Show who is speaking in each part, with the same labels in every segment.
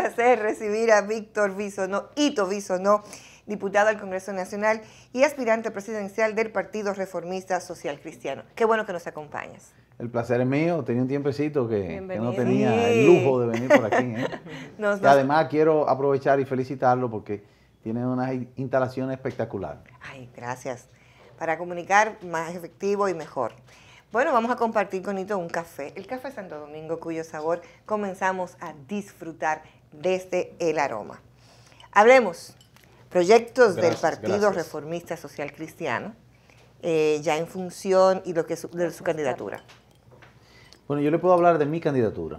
Speaker 1: placer recibir a Víctor Bisonó, Ito Bisonó, diputado al Congreso Nacional y aspirante presidencial del Partido Reformista Social Cristiano. Qué bueno que nos acompañas.
Speaker 2: El placer es mío, tenía un tiempecito que, no tenía el lujo de venir por aquí. ¿eh? además quiero aprovechar y felicitarlo porque tiene una instalación espectacular.
Speaker 1: Ay, gracias. Para comunicar más efectivo y mejor. Bueno, vamos a compartir con Ito un café, el café Santo Domingo, cuyo sabor comenzamos a disfrutar desde el aroma. Hablemos. Proyectos del Partido Reformista Social Cristiano, eh, ya en función y lo que de su candidatura.
Speaker 2: Bueno, yo le puedo hablar de mi candidatura.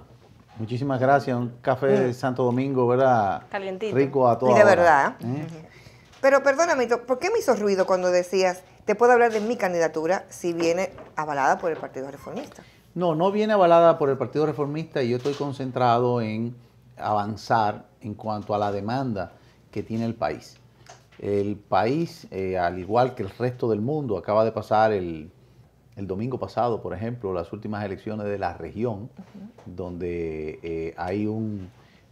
Speaker 2: Muchísimas gracias. Un café de Santo Domingo, ¿verdad? Calientito. Rico a todos. De verdad. ¿eh?
Speaker 1: Pero perdóname, ¿por qué me hizo ruido cuando decías, te puedo hablar de mi candidatura si viene avalada por el Partido Reformista?
Speaker 2: No, no viene avalada por el Partido Reformista y yo estoy concentrado en avanzar en cuanto a la demanda que tiene el país. El país, eh, al igual que el resto del mundo, acaba de pasar el, domingo pasado, por ejemplo, las últimas elecciones de la región, donde eh, hay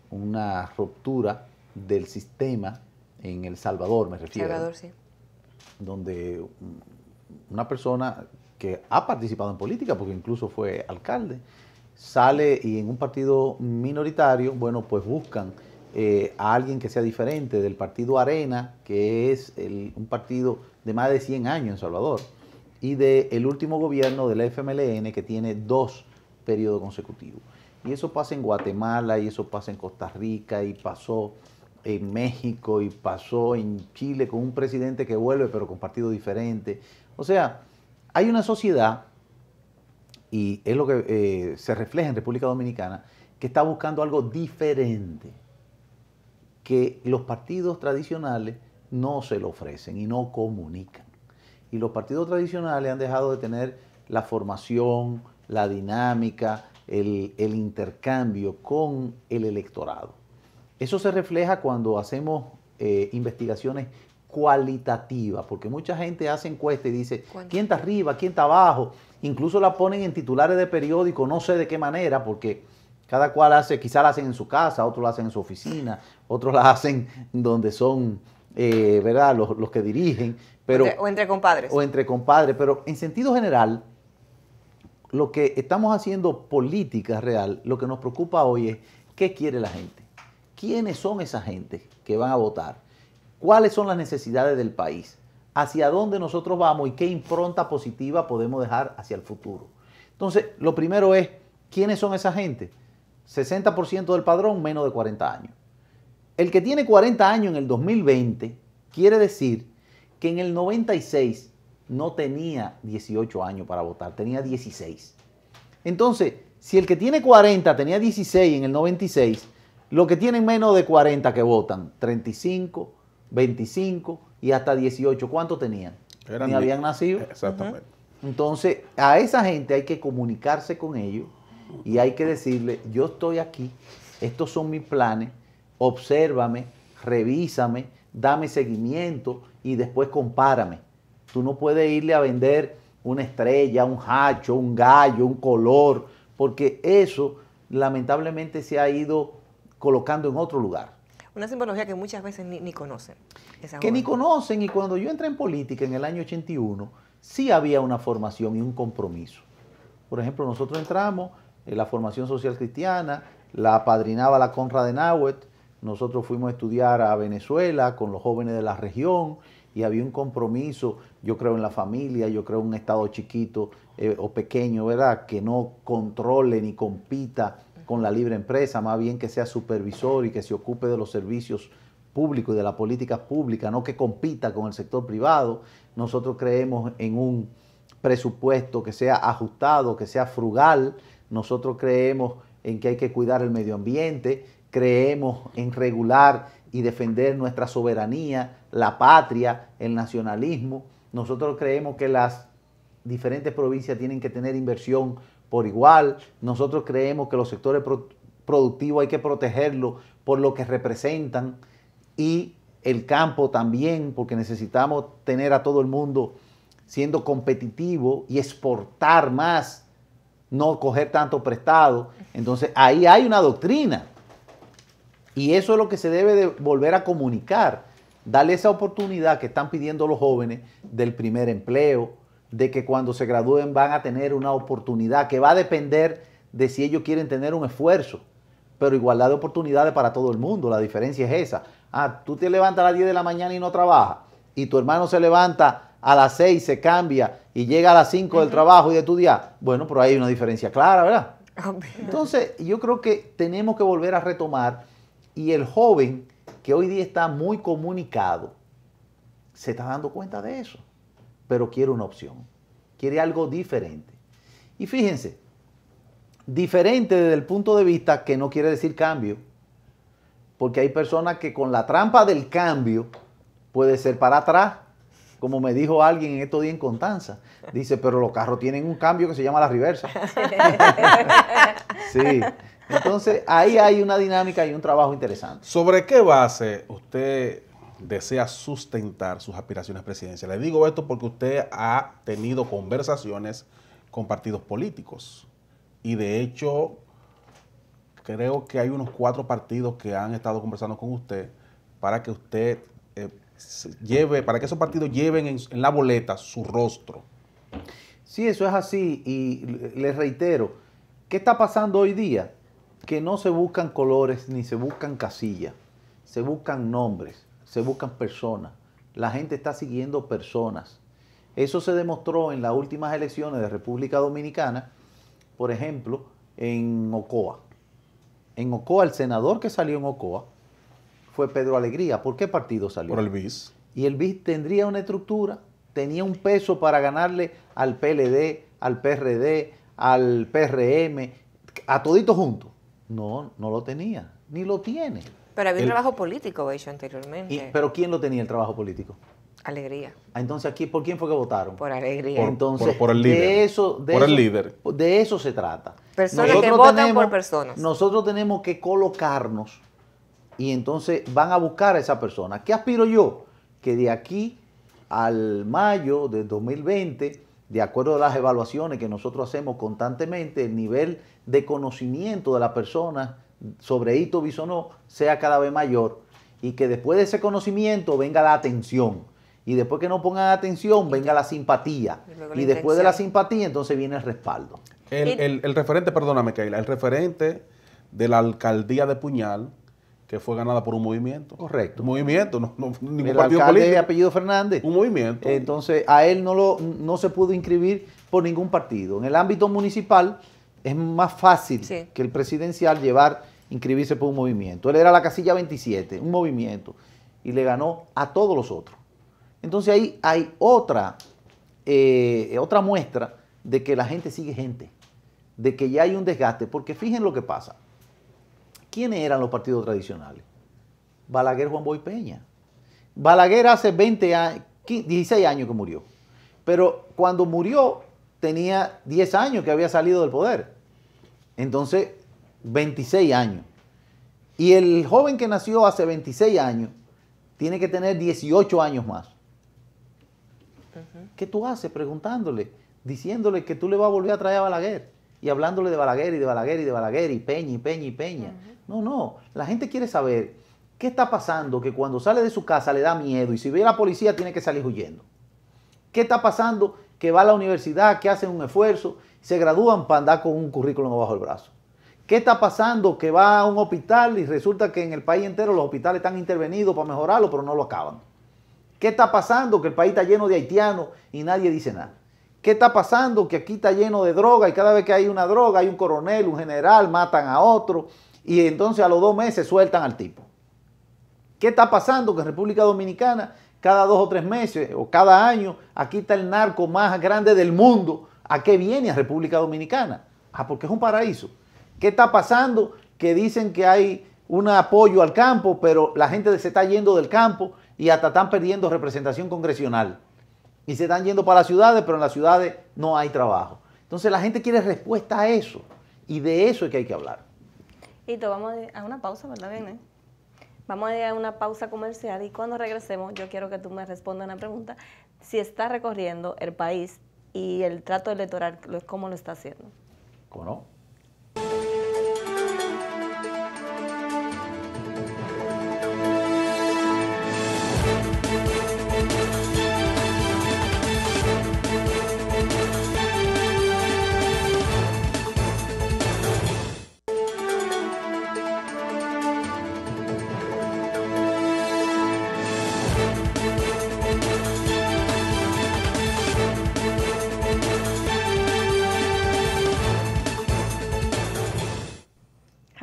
Speaker 2: una ruptura del sistema en El Salvador, me refiero. Salvador, sí. Donde una persona que ha participado en política, porque incluso fue alcalde, sale y en un partido minoritario, bueno, pues buscan eh, a alguien que sea diferente del partido Arena, que es un partido de más de 100 años en Salvador, y del último gobierno del FMLN que tiene dos periodos consecutivos. Y eso pasa en Guatemala, y eso pasa en Costa Rica, y pasó en México, y pasó en Chile con un presidente que vuelve pero con partido diferente. O sea, hay una sociedad y es lo que eh, se refleja en República Dominicana, que está buscando algo diferente, que los partidos tradicionales no se lo ofrecen y no comunican. Y los partidos tradicionales han dejado de tener la formación, la dinámica, el, intercambio con el electorado. Eso se refleja cuando hacemos eh, investigaciones cualitativa, porque mucha gente hace encuestas y dice, ¿quién está arriba? ¿Quién está abajo? Incluso la ponen en titulares de periódico, no sé de qué manera, porque cada cual hace, quizás la hacen en su casa, otros la hacen en su oficina, otros la hacen donde son, eh, ¿verdad?, los, que dirigen. Pero, o
Speaker 1: entre, compadres. O entre
Speaker 2: compadres, pero en sentido general, lo que estamos haciendo política real, lo que nos preocupa hoy es qué quiere la gente, quiénes son esa gente que van a votar cuáles son las necesidades del país, hacia dónde nosotros vamos y qué impronta positiva podemos dejar hacia el futuro. Entonces, lo primero es, ¿quiénes son esa gente? 60% del padrón, menos de 40 años. El que tiene 40 años en el 2020 quiere decir que en el 96 no tenía 18 años para votar, tenía 16. Entonces, si el que tiene 40 tenía 16 en el 96, los que tienen menos de 40 que votan, 35, 25 y hasta 18. ¿Cuánto tenían? Ni habían nacido. Exactamente. Entonces, a esa gente hay que comunicarse con ellos y hay que decirle, yo estoy aquí, estos son mis planes, obsérvame, revísame, dame seguimiento y después compárame. Tú no puedes irle a vender una estrella, un hacho, un gallo, un color, porque eso lamentablemente se ha ido colocando en otro lugar
Speaker 1: una simbología que muchas veces ni, conocen. que ni
Speaker 2: conocen y cuando yo entré en política en el año 81, sí había una formación y un compromiso. Por ejemplo, nosotros entramos en la formación social cristiana, la apadrinaba la Conra de Nahuet, nosotros fuimos a estudiar a Venezuela con los jóvenes de la región y había un compromiso, yo creo en la familia, yo creo en un Estado chiquito eh, o pequeño, ¿verdad? Que no controle ni compita con la libre empresa, más bien que sea supervisor y que se ocupe de los servicios públicos y de la política pública, no que compita con el sector privado. Nosotros creemos en un presupuesto que sea ajustado, que sea frugal. Nosotros creemos en que hay que cuidar el medio ambiente, creemos en regular y defender nuestra soberanía, la patria, el nacionalismo. Nosotros creemos que las diferentes provincias tienen que tener inversión por igual. Nosotros creemos que los sectores productivos hay que protegerlos por lo que representan y el campo también, porque necesitamos tener a todo el mundo siendo competitivo y exportar más, no coger tanto prestado. Entonces ahí hay una doctrina. Y eso es lo que se debe de volver a comunicar, darle esa oportunidad que están pidiendo los jóvenes del primer empleo, de que cuando se gradúen van a tener una oportunidad, que va a depender de si ellos quieren tener un esfuerzo, pero igualdad de oportunidades para todo el mundo, la diferencia es esa. Ah, tú te levantas a las 10 de la mañana y no trabajas, y tu hermano se levanta a las 6, se cambia y llega a las 5 del trabajo y de estudiar. Bueno, pero hay una diferencia clara, ¿verdad? Entonces, yo creo que tenemos que volver a retomar y el joven que hoy día está muy comunicado, se está dando cuenta de eso pero quiere una opción, quiere algo diferente. Y fíjense, diferente desde el punto de vista que no quiere decir cambio, porque hay personas que con la trampa del cambio puede ser para atrás, como me dijo alguien en estos días en Contanza, Dice, pero los carros tienen un cambio que se llama la reversa. sí. Entonces, ahí hay una dinámica y un trabajo interesante.
Speaker 3: ¿Sobre qué base usted desea sustentar sus aspiraciones presidenciales. Le digo esto porque usted ha tenido conversaciones con partidos políticos y de hecho creo que hay unos cuatro partidos que han estado conversando con usted para que usted eh, lleve, para que esos partidos lleven en, en, la boleta su rostro. Sí, eso es así y les reitero, ¿qué está pasando hoy día? Que no se
Speaker 2: buscan colores ni se buscan casillas, se buscan nombres se buscan personas, la gente está siguiendo personas. Eso se demostró en las últimas elecciones de República Dominicana, por ejemplo, en Ocoa. En Ocoa, el senador que salió en Ocoa fue Pedro Alegría. ¿Por qué partido salió? Por el BIS. Y el BIS tendría una estructura, tenía un peso para ganarle al PLD, al PRD, al PRM, a toditos juntos. No, no lo tenía, ni lo tiene.
Speaker 1: Pero había un trabajo político, hecho anteriormente. pero
Speaker 2: ¿quién lo tenía el trabajo político? Alegría. Ah, entonces, aquí, ¿por quién fue que votaron? Por alegría. Por, entonces, por, el líder. De eso, se trata. Personas que votan por personas. Nosotros tenemos que colocarnos y entonces van a buscar a esa persona. ¿Qué aspiro yo? Que de aquí al mayo de 2020, de acuerdo a las evaluaciones que nosotros hacemos constantemente, el nivel de conocimiento de la persona sobre Ito no, sea cada vez mayor y que después de ese conocimiento venga la atención. Y después que no pongan atención, venga la simpatía. Y, después de la simpatía,
Speaker 3: entonces viene el respaldo. El, referente, perdóname, Keila, el referente de la alcaldía de Puñal, que fue ganada por un movimiento. Correcto. Un movimiento, no, ningún partido político. De
Speaker 2: apellido Fernández. Un movimiento.
Speaker 3: Entonces, a
Speaker 2: él no, lo, no se pudo inscribir por ningún partido. En el ámbito municipal, es más fácil que el presidencial llevar, inscribirse por un movimiento. Él era la casilla 27, un movimiento, y le ganó a todos los otros. Entonces ahí hay otra, eh, otra muestra de que la gente sigue gente, de que ya hay un desgaste, porque fíjense lo que pasa. ¿Quiénes eran los partidos tradicionales? Balaguer Juan Boy Peña. Balaguer hace 20 años, 16 años que murió. Pero cuando murió, tenía 10 años que había salido del poder. Entonces, 26 años. Y el joven que nació hace 26 años tiene que tener 18 años más. ¿Qué tú haces preguntándole, diciéndole que tú le vas a volver a traer a Balaguer? Y hablándole de Balaguer y de Balaguer y de Balaguer y Peña y Peña y Peña. No, no, la gente quiere saber qué está pasando que cuando sale de su casa le da miedo y si ve a la policía tiene que salir huyendo. ¿Qué está pasando que va a la universidad, que hacen un esfuerzo, se gradúan para andar con un currículum bajo el brazo. ¿Qué está pasando? Que va a un hospital y resulta que en el país entero los hospitales están intervenidos para mejorarlo, pero no lo acaban. ¿Qué está pasando? Que el país está lleno de haitianos y nadie dice nada. ¿Qué está pasando? Que aquí está lleno de droga y cada vez que hay una droga hay un coronel, un general, matan a otro y entonces a los dos meses sueltan al tipo. ¿Qué está pasando? Que en República Dominicana, cada dos o tres meses o cada año, aquí está el narco más grande del mundo. ¿A qué viene a República Dominicana? Ah, porque es un paraíso. ¿Qué está pasando? Que dicen que hay un apoyo al campo, pero la gente se está yendo del campo y hasta están perdiendo representación congresional. Y se están yendo para las ciudades, pero en las ciudades no hay trabajo. Entonces la gente quiere respuesta a eso. Y de eso es que hay que hablar.
Speaker 4: Y te vamos a una pausa, ¿verdad? Bien, Vamos a ir a una pausa comercial y cuando regresemos yo quiero que tú me respondas una pregunta. Si está recorriendo el país y el trato electoral, ¿cómo lo está haciendo? ¿Cómo no?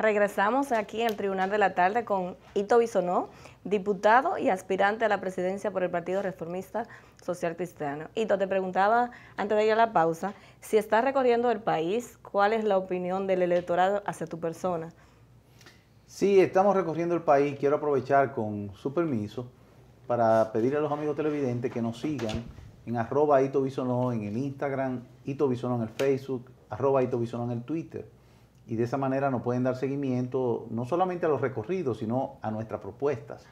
Speaker 4: Regresamos aquí en el Tribunal de la Tarde con Ito Bisonó, diputado y aspirante a la presidencia por el Partido Reformista Social Cristiano. Ito, te preguntaba antes de ir a la pausa, si estás recorriendo el país, ¿cuál es la opinión del electorado hacia tu persona?
Speaker 2: Sí, estamos recorriendo el país. Quiero aprovechar con su permiso para pedirle a los amigos televidentes que nos sigan en arroba Ito Bisonó en el Instagram, Ito Bisonó en el Facebook, arroba Ito Bisonó en el Twitter y de esa manera nos pueden dar seguimiento no solamente a los recorridos, sino a nuestras propuestas.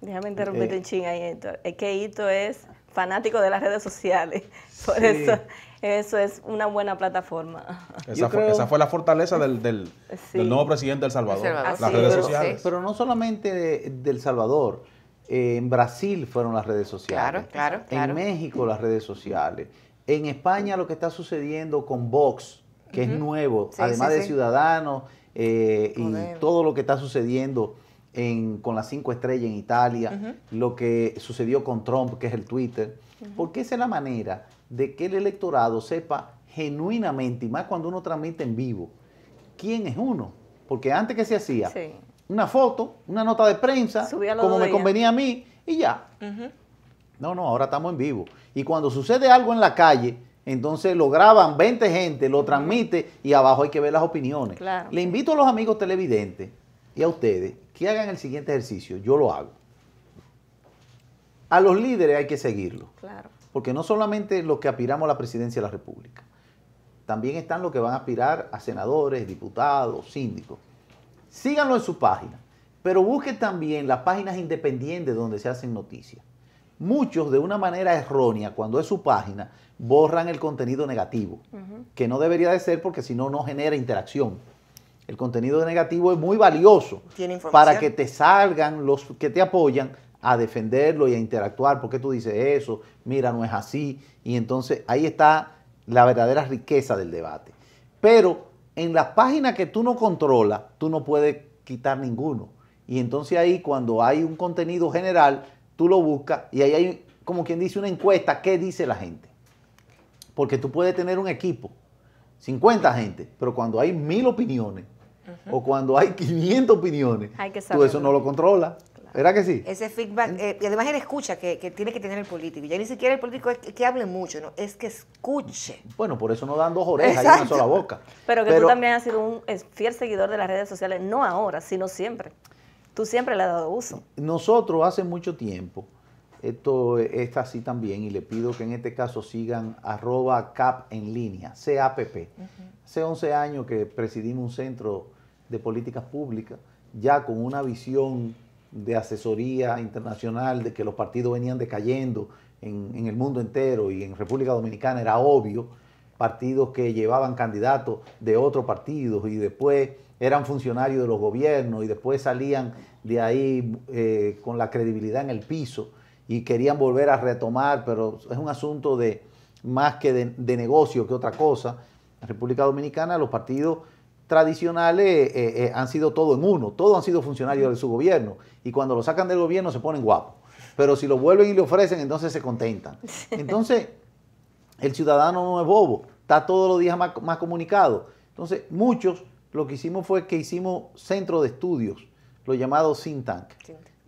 Speaker 4: Déjame interrumpirte eh, ching ahí, Héctor. Es que Hito es fanático de las redes sociales. Por eso, eso es una buena plataforma. Esa,
Speaker 3: fue, la fortaleza del, nuevo presidente del
Speaker 2: Salvador, las redes pero, sociales. Pero no solamente del Salvador. Eh, en Brasil fueron las redes sociales. claro, claro. En México las redes sociales. En España lo que está sucediendo con Vox, que es nuevo, además de Ciudadanos eh, y todo lo que está sucediendo en, con las cinco estrellas en Italia, lo que sucedió con Trump, que es el Twitter, porque esa es la manera de que el electorado sepa genuinamente, y más cuando uno transmite en vivo, quién es uno. Porque antes que se hacía una foto, una nota de prensa, como me convenía a mí, y ya. No, no, ahora estamos en vivo. Y cuando sucede algo en la calle, entonces lo graban 20 gente, lo transmite y abajo hay que ver las opiniones. Le invito a los amigos televidentes y a ustedes que hagan el siguiente ejercicio. Yo lo hago. A los líderes hay que seguirlo. Claro. Porque no solamente los que aspiramos a la presidencia de la República, también están los que van a aspirar a senadores, diputados, síndicos. Síganlo en su página, pero busquen también las páginas independientes donde se hacen noticias muchos de una manera errónea, cuando es su página, borran el contenido negativo, que no debería de ser porque si no, no genera interacción. El contenido negativo es muy valioso para que te salgan los que te apoyan a defenderlo y a interactuar, porque tú dices eso, mira, no es así, y entonces ahí está la verdadera riqueza del debate. Pero en las páginas que tú no controlas, tú no puedes quitar ninguno. Y entonces ahí cuando hay un contenido general, tú lo buscas y ahí hay, como quien dice, una encuesta, ¿qué dice la gente? Porque tú puedes tener un equipo, 50 gente, pero cuando hay mil opiniones o cuando hay 500 opiniones, tú eso no lo controlas. ¿Verdad que sí?
Speaker 1: Ese feedback, ¿Mm? eh, y además él escucha que, tiene que tener el político. Ya ni siquiera el político es que, hable mucho, no, es que escuche.
Speaker 2: Bueno, por eso no dan dos orejas y una sola boca. Pero que tú también
Speaker 1: has sido un fiel seguidor de las redes sociales, no
Speaker 4: ahora, sino siempre. Tú siempre le has dado uso.
Speaker 2: Nosotros hace mucho tiempo, esto está así también, y le pido que en este caso sigan arroba CAP en línea, CAPP. Hace 11 años que presidimos un centro de políticas públicas, ya con una visión de asesoría internacional, de que los partidos venían decayendo en, en el mundo entero y en República Dominicana era obvio partidos que llevaban candidatos de otros partidos y después eran funcionarios de los gobiernos y después salían de ahí eh, con la credibilidad en el piso y querían volver a retomar, pero es un asunto de más que de, negocio que otra cosa. En República Dominicana los partidos tradicionales eh, eh, han sido todo en uno, todos han sido funcionarios de su gobierno y cuando lo sacan del gobierno se ponen guapos, pero si lo vuelven y le ofrecen entonces se contentan. Entonces el ciudadano no es bobo, está todos los días más, comunicado. Entonces, muchos lo que hicimos fue que hicimos centros de estudios, lo llamado think tank.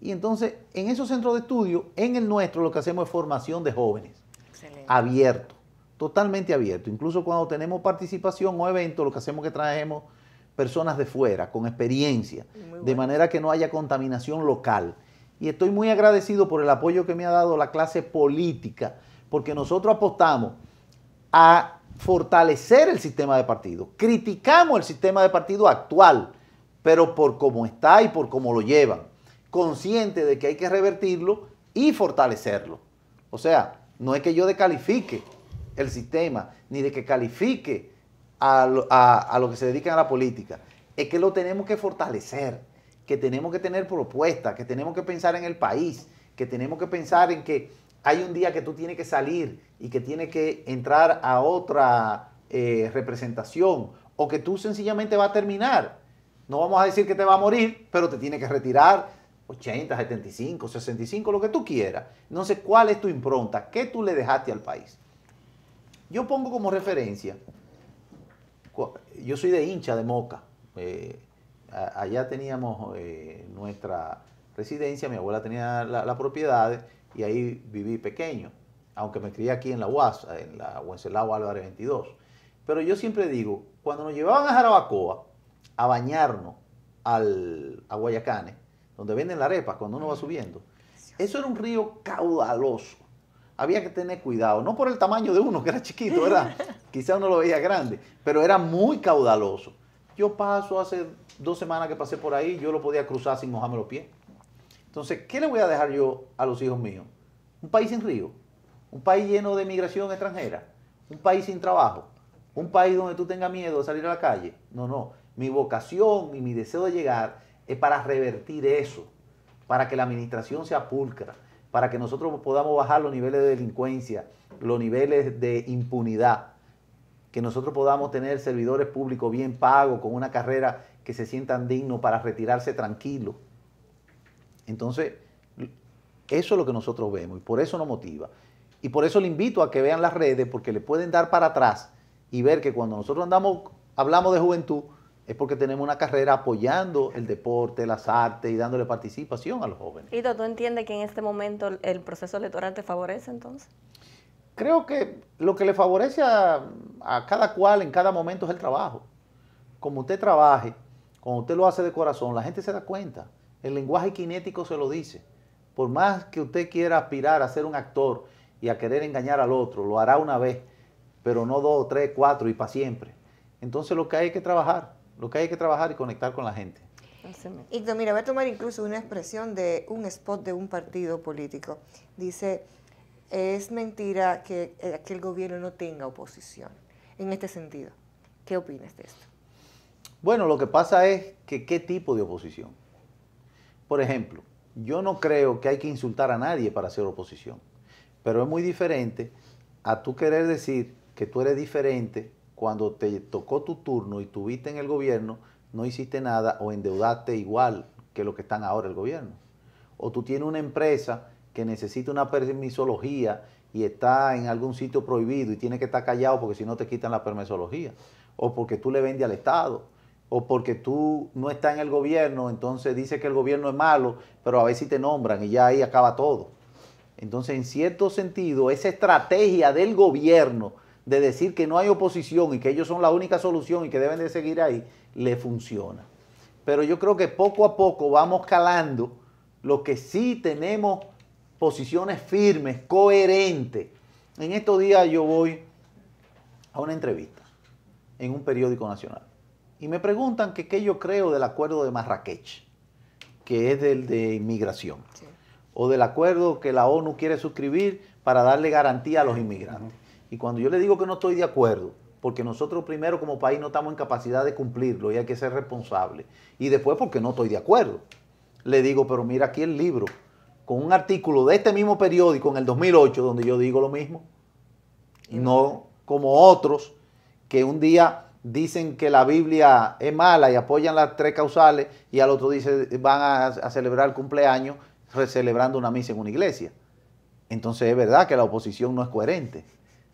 Speaker 2: Y entonces, en esos centros de estudio, en el nuestro, lo que hacemos es formación de jóvenes, Excelente. abierto, totalmente abierto. Incluso cuando tenemos participación o evento, lo que hacemos es que traemos personas de fuera, con experiencia, de manera que no haya contaminación local. Y estoy muy agradecido por el apoyo que me ha dado la clase política porque nosotros apostamos a fortalecer el sistema de partido. Criticamos el sistema de partido actual, pero por cómo está y por cómo lo llevan, consciente de que hay que revertirlo y fortalecerlo. O sea, no es que yo descalifique el sistema, ni de que califique a, a, a los que se dedican a la política, es que lo tenemos que fortalecer, que tenemos que tener propuestas, que tenemos que pensar en el país, que tenemos que pensar en que hay un día que tú tienes que salir y que tienes que entrar a otra eh, representación o que tú sencillamente va a terminar. No vamos a decir que te va a morir, pero te tienes que retirar 80, 75, 65, lo que tú quieras. Entonces, ¿cuál es tu impronta? ¿Qué tú le dejaste al país? Yo pongo como referencia, yo soy de hincha de Moca. Eh, allá teníamos eh, nuestra residencia, mi abuela tenía las la propiedad y ahí viví pequeño, aunque me crié aquí en la UAS, en la Wenceslao Álvarez 22. Pero yo siempre digo, cuando nos llevaban a Jarabacoa a bañarnos al, a Guayacanes, donde venden la arepa cuando uno va subiendo, eso era un río caudaloso. Había que tener cuidado, no por el tamaño de uno, que era chiquito, ¿verdad? Quizá uno lo veía grande, pero era muy caudaloso. Yo paso hace dos semanas que pasé por ahí, yo lo podía cruzar sin mojarme los pies. Entonces, ¿qué le voy a dejar yo a los hijos míos? Un país sin río, un país lleno de migración extranjera, un país sin trabajo, un país donde tú tengas miedo de salir a la calle. No, no. Mi vocación y mi deseo de llegar es para revertir eso, para que la administración sea pulcra, para que nosotros podamos bajar los niveles de delincuencia, los niveles de impunidad, que nosotros podamos tener servidores públicos bien pagos, con una carrera que se sientan dignos para retirarse tranquilos entonces, eso es lo que nosotros vemos y por eso nos motiva. Y por eso le invito a que vean las redes porque le pueden dar para atrás y ver que cuando nosotros andamos, hablamos de juventud, es porque tenemos una carrera apoyando el deporte, las artes y dándole participación a los jóvenes.
Speaker 4: ¿Y ¿tú entiendes que en este momento el proceso electoral te favorece entonces?
Speaker 2: Creo que lo que le favorece a, a cada cual en cada momento es el trabajo. Como usted trabaje, como usted lo hace de corazón, la gente se da cuenta. El lenguaje kinético se lo dice. Por más que usted quiera aspirar a ser un actor y a querer engañar al otro, lo hará una vez, pero no dos, tres, cuatro y para siempre. Entonces lo que hay que trabajar, lo que hay que trabajar y conectar con la gente.
Speaker 1: Y mira, voy a tomar incluso una expresión de un spot de un partido político. Dice, es mentira que, aquel eh, el gobierno no tenga oposición. En este sentido, ¿qué opinas de esto?
Speaker 2: Bueno, lo que pasa es que qué tipo de oposición. Por ejemplo, yo no creo que hay que insultar a nadie para hacer oposición, pero es muy diferente a tú querer decir que tú eres diferente cuando te tocó tu turno y tuviste en el gobierno, no hiciste nada o endeudaste igual que lo que están ahora el gobierno. O tú tienes una empresa que necesita una permisología y está en algún sitio prohibido y tiene que estar callado porque si no te quitan la permisología. O porque tú le vendes al Estado o porque tú no estás en el gobierno, entonces dice que el gobierno es malo, pero a ver si te nombran y ya ahí acaba todo. Entonces, en cierto sentido, esa estrategia del gobierno de decir que no hay oposición y que ellos son la única solución y que deben de seguir ahí, le funciona. Pero yo creo que poco a poco vamos calando lo que sí tenemos posiciones firmes, coherentes. En estos días yo voy a una entrevista en un periódico nacional y me preguntan que qué yo creo del acuerdo de Marrakech, que es del de inmigración, o del acuerdo que la ONU quiere suscribir para darle garantía a los inmigrantes. Y cuando yo le digo que no estoy de acuerdo, porque nosotros primero como país no estamos en capacidad de cumplirlo y hay que ser responsables, y después porque no estoy de acuerdo, le digo, pero mira aquí el libro, con un artículo de este mismo periódico en el 2008, donde yo digo lo mismo, y no como otros que un día dicen que la Biblia es mala y apoyan las tres causales y al otro dice van a, celebrar el cumpleaños celebrando una misa en una iglesia. Entonces es verdad que la oposición no es coherente.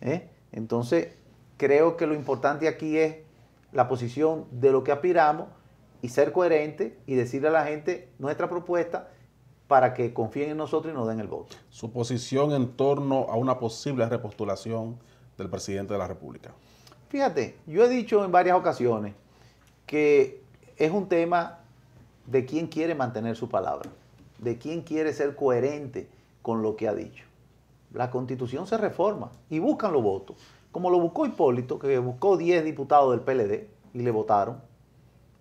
Speaker 2: ¿eh? Entonces creo que lo importante aquí es la posición de lo que aspiramos y ser coherente y decirle a la gente nuestra propuesta para que confíen en nosotros y
Speaker 3: nos den el voto. Su posición en torno a una posible repostulación del presidente de la República. Fíjate, yo he dicho en varias ocasiones que es un tema
Speaker 2: de quién quiere mantener su palabra, de quién quiere ser coherente con lo que ha dicho. La constitución se reforma y buscan los votos, como lo buscó Hipólito, que buscó 10 diputados del PLD y le votaron.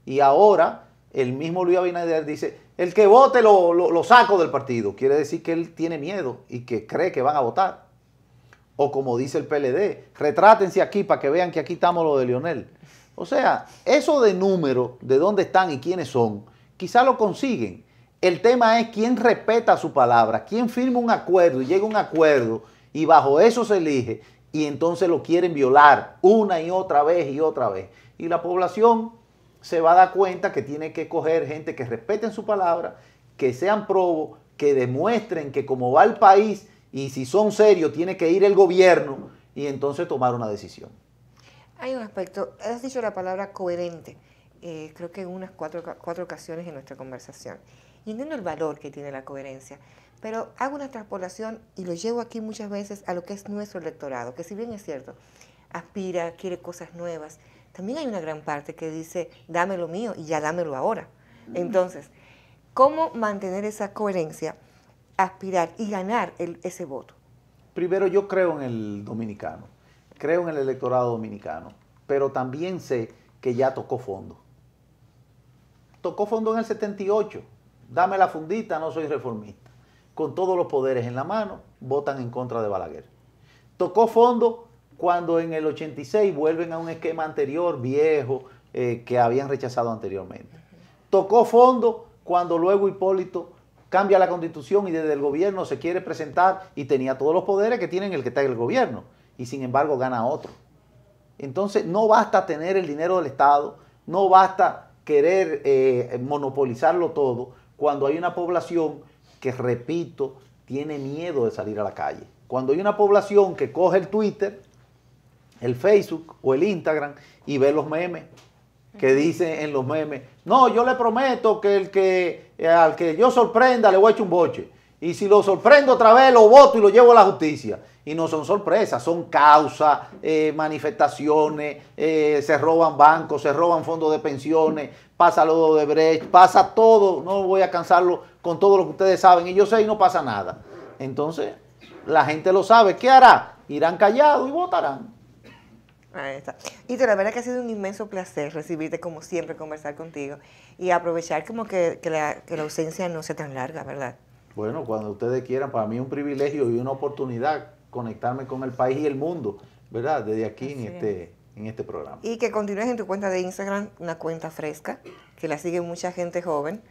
Speaker 2: Y ahora el mismo Luis Abinader dice, el que vote lo, lo saco del partido. Quiere decir que él tiene miedo y que cree que van a votar. O como dice el PLD, retrátense aquí para que vean que aquí estamos lo de Lionel. O sea, eso de número, de dónde están y quiénes son, quizá lo consiguen. El tema es quién respeta su palabra, quién firma un acuerdo y llega a un acuerdo y bajo eso se elige y entonces lo quieren violar una y otra vez y otra vez. Y la población se va a dar cuenta que tiene que coger gente que respeten su palabra, que sean probos, que demuestren que como va el país, y si son serios tiene que ir el gobierno y entonces tomar una decisión.
Speaker 1: Hay un aspecto, has dicho la palabra coherente, eh, creo que en unas cuatro, cuatro ocasiones en nuestra conversación. Y entiendo el valor que tiene la coherencia, pero hago una transpolación y lo llevo aquí muchas veces a lo que es nuestro electorado, que si bien es cierto, aspira, quiere cosas nuevas, también hay una gran parte que dice, dame lo mío y ya dámelo ahora. Mm. Entonces, ¿cómo mantener esa coherencia? aspirar y ganar
Speaker 2: ese voto? Primero, yo creo en el dominicano, creo en el electorado dominicano, pero también sé que ya tocó fondo. Tocó fondo en el 78, dame la fundita, no soy reformista. Con todos los poderes en la mano, votan en contra de Balaguer. Tocó fondo cuando en el 86 vuelven a un esquema anterior, viejo, eh, que habían rechazado anteriormente. Tocó fondo cuando luego Hipólito cambia la constitución y desde el gobierno se quiere presentar y tenía todos los poderes que tienen el que está en el gobierno y sin embargo gana otro. Entonces no basta tener el dinero del Estado, no basta querer eh, monopolizarlo todo cuando hay una población que, repito, tiene miedo de salir a la calle. Cuando hay una población que coge el Twitter, el Facebook o el Instagram y ve los memes, que dicen en los memes, no, yo le prometo que, el que eh, al que yo sorprenda le voy a echar un boche. Y si lo sorprendo otra vez, lo voto y lo llevo a la justicia. Y no son sorpresas, son causas, eh, manifestaciones, eh, se roban bancos, se roban fondos de pensiones, pasa lo de Brecht, pasa todo. No voy a cansarlo con todo lo que ustedes saben. Y yo sé y no pasa nada. Entonces, la gente lo sabe. ¿Qué hará? Irán callados y votarán.
Speaker 1: Ahí está. Y te la verdad que ha sido un inmenso placer recibirte, como siempre, conversar contigo y aprovechar como que, la, ausencia no sea tan larga, ¿verdad?
Speaker 2: Bueno, cuando ustedes quieran, para mí es un privilegio y una oportunidad conectarme con el país y el mundo, ¿verdad? Desde aquí, en este, en este programa.
Speaker 1: Y que continúes en tu cuenta de Instagram, una cuenta fresca, que la sigue mucha gente joven,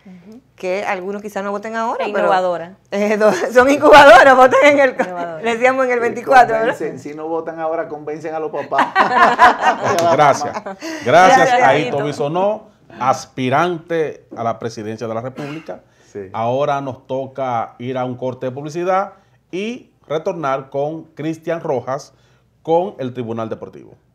Speaker 1: que algunos quizás no voten ahora. incubadora.
Speaker 2: Eh, son incubadoras, voten en el. decíamos en el 24, Si no votan ahora, convencen a los papás.
Speaker 3: Gracias. Gracias, a Aito Bisonó, aspirante a la presidencia de la República. Ahora nos toca ir a un corte de publicidad y retornar con Cristian Rojas con el Tribunal Deportivo.